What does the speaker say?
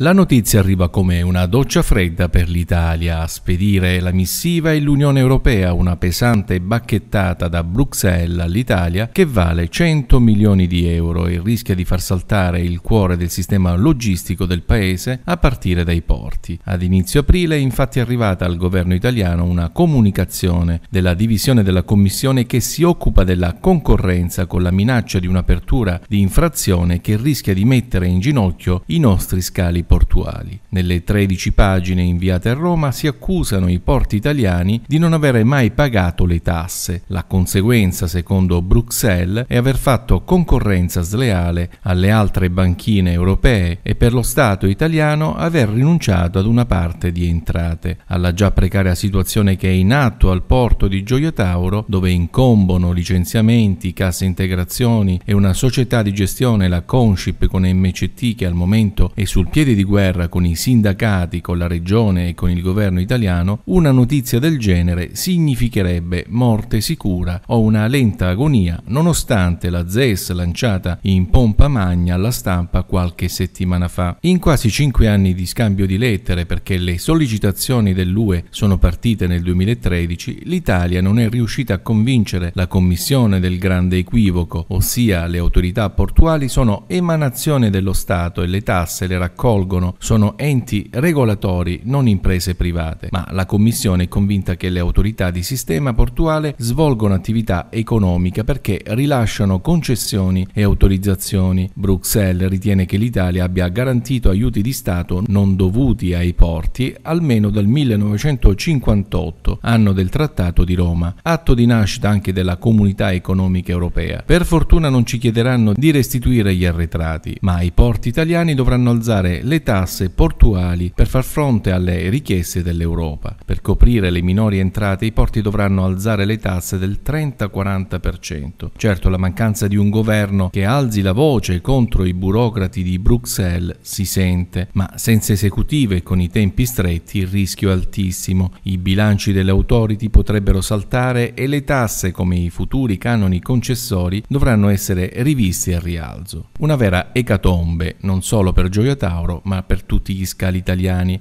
La notizia arriva come una doccia fredda per l'Italia. A spedire la missiva è l'Unione Europea, una pesante bacchettata da Bruxelles all'Italia che vale 100 milioni di euro e rischia di far saltare il cuore del sistema logistico del paese a partire dai porti. Ad inizio aprile è infatti arrivata al governo italiano una comunicazione della divisione della Commissione che si occupa della concorrenza con la minaccia di un'apertura di infrazione che rischia di mettere in ginocchio i nostri scali portuali. Nelle 13 pagine inviate a Roma si accusano i porti italiani di non avere mai pagato le tasse. La conseguenza, secondo Bruxelles, è aver fatto concorrenza sleale alle altre banchine europee e per lo Stato italiano aver rinunciato ad una parte di entrate. Alla già precaria situazione che è in atto al porto di Gioia Tauro, dove incombono licenziamenti, casse integrazioni e una società di gestione, la Conship con MCT, che al momento è sul piede di guerra con i sindacati, con la regione e con il governo italiano, una notizia del genere significherebbe morte sicura o una lenta agonia, nonostante la ZES lanciata in pompa magna alla stampa qualche settimana fa. In quasi cinque anni di scambio di lettere, perché le sollecitazioni dell'UE sono partite nel 2013, l'Italia non è riuscita a convincere la Commissione del grande equivoco, ossia le autorità portuali sono emanazione dello Stato e le tasse le raccolgono svolgono sono enti regolatori, non imprese private, ma la Commissione è convinta che le autorità di sistema portuale svolgono attività economica perché rilasciano concessioni e autorizzazioni. Bruxelles ritiene che l'Italia abbia garantito aiuti di Stato non dovuti ai porti almeno dal 1958, anno del Trattato di Roma, atto di nascita anche della Comunità Economica Europea. Per fortuna non ci chiederanno di restituire gli arretrati, ma i porti italiani dovranno alzare le le tasse portuali per far fronte alle richieste dell'Europa. Per coprire le minori entrate i porti dovranno alzare le tasse del 30-40%. Certo la mancanza di un governo che alzi la voce contro i burocrati di Bruxelles si sente, ma senza esecutive e con i tempi stretti il rischio è altissimo. I bilanci delle authority potrebbero saltare e le tasse come i futuri canoni concessori dovranno essere riviste al rialzo. Una vera ecatombe non solo per Gioia Tauro ma per tutti gli scali italiani